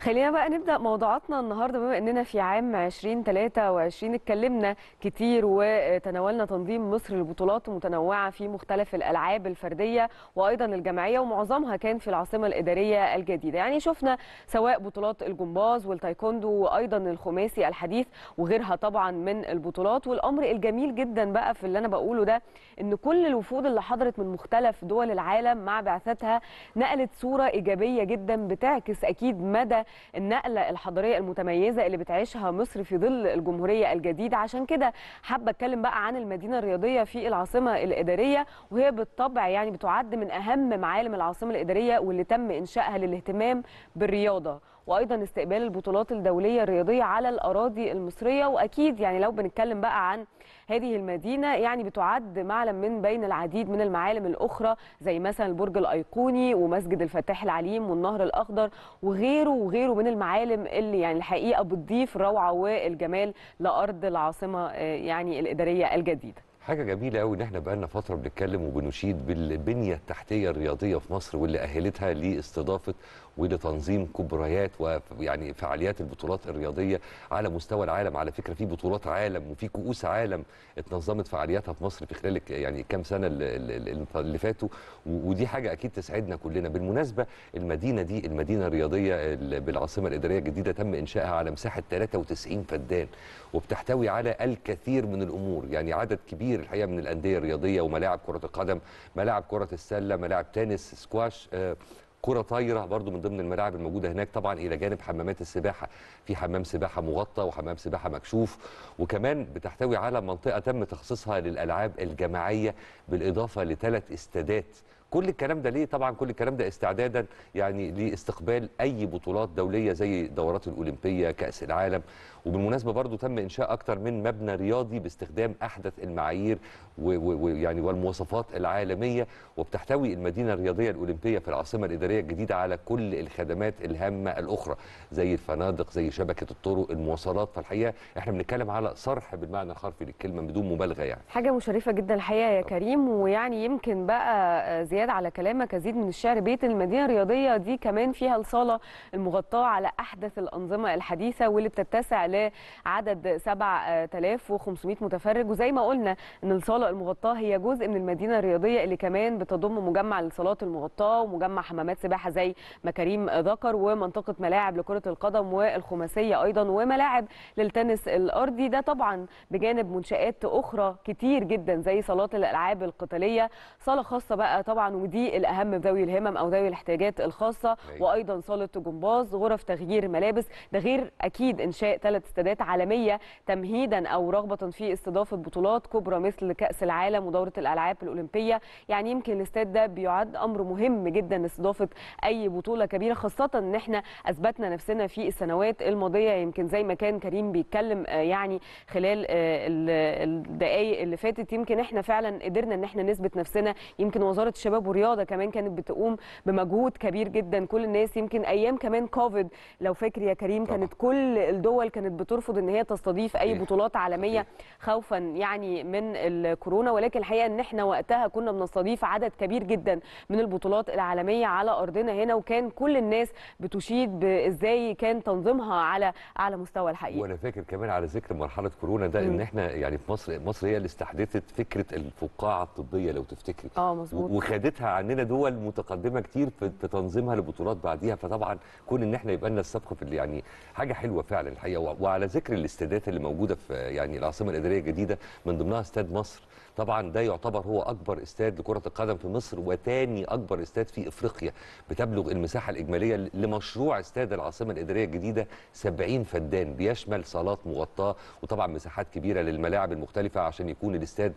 خلينا بقى نبدا موضوعاتنا النهارده بما اننا في عام 2023 اتكلمنا كتير وتناولنا تنظيم مصر لبطولات متنوعه في مختلف الالعاب الفرديه وايضا الجماعيه ومعظمها كان في العاصمه الاداريه الجديده يعني شفنا سواء بطولات الجمباز والتايكوندو وايضا الخماسي الحديث وغيرها طبعا من البطولات والامر الجميل جدا بقى في اللي انا بقوله ده ان كل الوفود اللي حضرت من مختلف دول العالم مع بعثتها نقلت صوره ايجابيه جدا بتعكس اكيد مدى النقله الحضاريه المتميزه اللي بتعيشها مصر في ظل الجمهوريه الجديده عشان كده حابه اتكلم بقى عن المدينه الرياضيه في العاصمه الاداريه وهي بالطبع يعني بتعد من اهم معالم العاصمه الاداريه واللي تم انشائها للاهتمام بالرياضه وايضا استقبال البطولات الدوليه الرياضيه على الاراضي المصريه واكيد يعني لو بنتكلم بقى عن هذه المدينه يعني بتعد معلم من بين العديد من المعالم الاخرى زي مثلا البرج الايقوني ومسجد الفتاح العليم والنهر الاخضر وغيره وغيره من المعالم اللي يعني الحقيقه بتضيف روعه والجمال لارض العاصمه آه، يعني الاداريه الجديده حاجه جميله قوي ان احنا بقالنا فتره بنتكلم وبنشيد بالبنيه التحتيه الرياضيه في مصر واللي اهلتها لاستضافه ولتنظيم كبريات ويعني فعاليات البطولات الرياضيه على مستوى العالم على فكره في بطولات عالم وفي كؤوس عالم اتنظمت فعالياتها في مصر في خلال يعني كام سنه اللي فاتوا ودي حاجه اكيد تسعدنا كلنا بالمناسبه المدينه دي المدينه الرياضيه بالعاصمه الاداريه الجديده تم انشائها على مساحه 93 فدان وبتحتوي على الكثير من الامور يعني عدد كبير كتير الحقيقه من الانديه الرياضيه وملاعب كره القدم ملاعب كره السله ملاعب تنس سكواش آه، كره طايره برضو من ضمن الملاعب الموجوده هناك طبعا الى جانب حمامات السباحه في حمام سباحه مغطى وحمام سباحه مكشوف وكمان بتحتوي على منطقه تم تخصيصها للالعاب الجماعيه بالاضافه لثلاث استادات كل الكلام ده ليه طبعا كل الكلام ده استعدادا يعني لاستقبال اي بطولات دوليه زي الدورات الاولمبيه كاس العالم وبالمناسبه برضو تم انشاء اكثر من مبنى رياضي باستخدام احدث المعايير ويعني والمواصفات العالميه وبتحتوي المدينه الرياضيه الاولمبيه في العاصمه الاداريه الجديده على كل الخدمات الهامه الاخرى زي الفنادق زي شبكه الطرق المواصلات فالحقيقه احنا بنتكلم على صرح بالمعنى الحرفي للكلمه بدون مبالغه يعني حاجه مشرفه جدا الحقيقه يا كريم ويعني يمكن بقى زي زياد على كلامك أزيد من الشعر بيت المدينة الرياضية دي كمان فيها الصالة المغطاة على أحدث الأنظمة الحديثة واللي بتتسع لعدد 7500 آه، متفرج وزي ما قلنا أن الصالة المغطاة هي جزء من المدينة الرياضية اللي كمان بتضم مجمع للصالات المغطاة ومجمع حمامات سباحة زي مكاريم ذكر ومنطقة ملاعب لكرة القدم والخماسية أيضا وملاعب للتنس الأرضي ده طبعا بجانب منشآت أخرى كتير جدا زي صالات الألعاب القتالية صالة خاصة بقى طبعا ودي الاهم ذوي الهمم او ذوي الاحتياجات الخاصه أيوة. وايضا صاله جمباز غرف تغيير ملابس ده غير اكيد انشاء ثلاث استادات عالميه تمهيدا او رغبه في استضافه بطولات كبرى مثل كاس العالم ودوره الالعاب الاولمبيه يعني يمكن الاستاد ده بيعد امر مهم جدا لاستضافه اي بطوله كبيره خاصه ان احنا اثبتنا نفسنا في السنوات الماضيه يمكن زي ما كان كريم بيتكلم آه، يعني خلال آه، الدقائق اللي فاتت يمكن احنا فعلا قدرنا ان احنا نثبت نفسنا يمكن وزاره الشباب شباب ورياضه كمان كانت بتقوم بمجهود كبير جدا كل الناس يمكن ايام كمان كوفيد لو فاكر يا كريم طبعا. كانت كل الدول كانت بترفض ان هي تستضيف اي بطولات عالميه خوفا يعني من الكورونا ولكن الحقيقه ان احنا وقتها كنا بنستضيف عدد كبير جدا من البطولات العالميه على ارضنا هنا وكان كل الناس بتشيد بازاي كان تنظيمها على اعلى مستوى الحقيقه وانا فاكر كمان على ذكر مرحله كورونا ده ان احنا يعني في مصر مصر هي اللي استحدثت فكره الفقاعه الطبيه لو تفتكري اه مظبوط عدتها عننا دول متقدمه كتير في تنظيمها لبطولات بعديها فطبعا كون ان احنا يبقى لنا السبق في يعني حاجه حلوه فعلا الحقيقه وعلى ذكر الاستادات اللي موجوده في يعني العاصمه الاداريه الجديده من ضمنها استاد مصر طبعا ده يعتبر هو اكبر استاد لكره القدم في مصر وثاني اكبر استاد في افريقيا بتبلغ المساحه الاجماليه لمشروع استاد العاصمه الاداريه الجديده 70 فدان بيشمل صالات مغطاه وطبعا مساحات كبيره للملاعب المختلفه عشان يكون الاستاد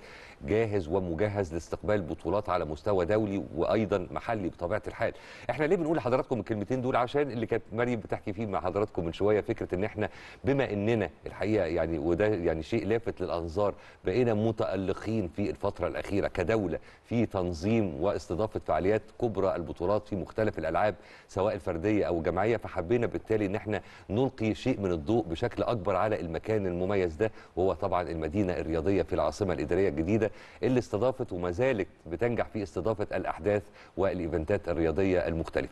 جاهز ومجهز لاستقبال بطولات على مستوى دولي دولي وايضا محلي بطبيعه الحال احنا ليه بنقول لحضراتكم الكلمتين دول عشان اللي كانت مريم بتحكي فيه مع حضراتكم من شويه فكره ان احنا بما اننا الحقيقه يعني وده يعني شيء لافت للانظار بقينا متالقين في الفتره الاخيره كدوله في تنظيم واستضافه فعاليات كبرى البطولات في مختلف الالعاب سواء الفرديه او الجماعيه فحبينا بالتالي ان احنا نلقي شيء من الضوء بشكل اكبر على المكان المميز ده وهو طبعا المدينه الرياضيه في العاصمه الاداريه الجديده اللي استضافت وما زالت بتنجح في استضافه الأحداث والإيفنتات الرياضية المختلفة